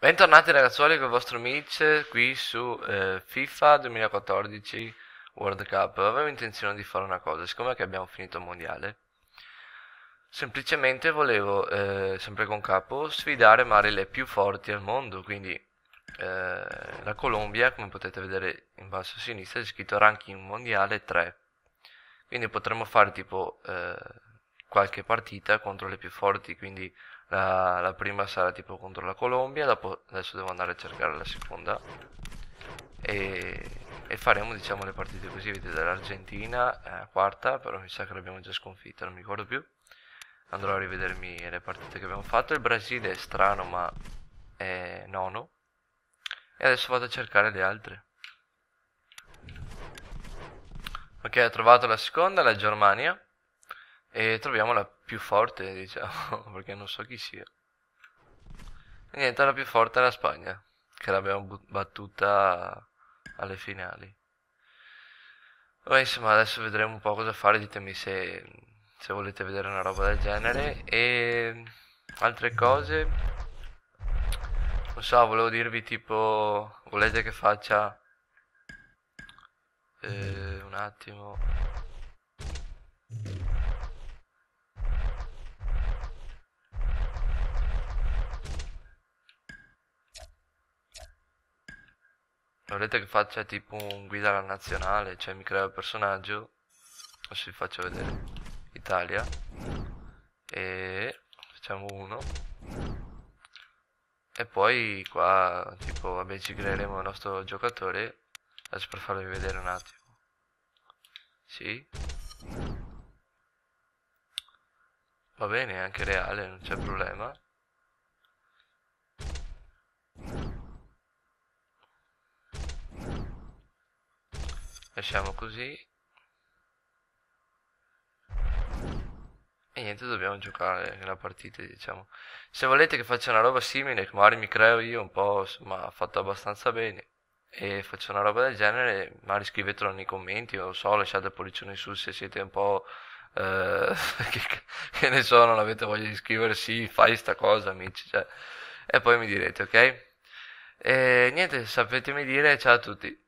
Bentornati ragazzuoli con il vostro Mitch qui su eh, FIFA 2014 World Cup Avevo intenzione di fare una cosa, siccome abbiamo finito il mondiale Semplicemente volevo, eh, sempre con capo, sfidare magari le più forti al mondo Quindi eh, la Colombia, come potete vedere in basso a sinistra, c'è scritto ranking mondiale 3 Quindi potremmo fare tipo eh, qualche partita contro le più forti Quindi la, la, prima sarà tipo contro la Colombia, dopo adesso devo andare a cercare la seconda. E, e faremo diciamo le partite così, vedete l'Argentina, eh, quarta, però mi sa che l'abbiamo già sconfitta, non mi ricordo più. Andrò a rivedermi le partite che abbiamo fatto. Il Brasile è strano ma è nono. E adesso vado a cercare le altre. Ok, ho trovato la seconda, la Germania. E troviamo la più forte, diciamo, perché non so chi sia. E niente, la più forte è la Spagna, che l'abbiamo battuta alle finali. Beh, insomma, adesso vedremo un po' cosa fare, ditemi se, se volete vedere una roba del genere. E altre cose, non so, volevo dirvi tipo, volete che faccia... Eh, un attimo Volete che faccia tipo un guida alla nazionale, cioè mi creo il personaggio, adesso vi faccio vedere Italia, e facciamo uno, e poi qua tipo vabbè ci creeremo il nostro giocatore, adesso per farvi vedere un attimo, sì, va bene, anche reale, non c'è problema. lasciamo così E niente, dobbiamo giocare la partita, diciamo. Se volete che faccia una roba simile, magari mi creo io un po', insomma, fatto abbastanza bene, e faccio una roba del genere, magari scrivetelo nei commenti, o so, lasciate il pollice in su se siete un po'... Eh, che, che, ne so, non avete voglia di scrivere, sì, fai sta cosa, amici, cioè. E poi mi direte, ok? E niente, sapetemi dire, ciao a tutti.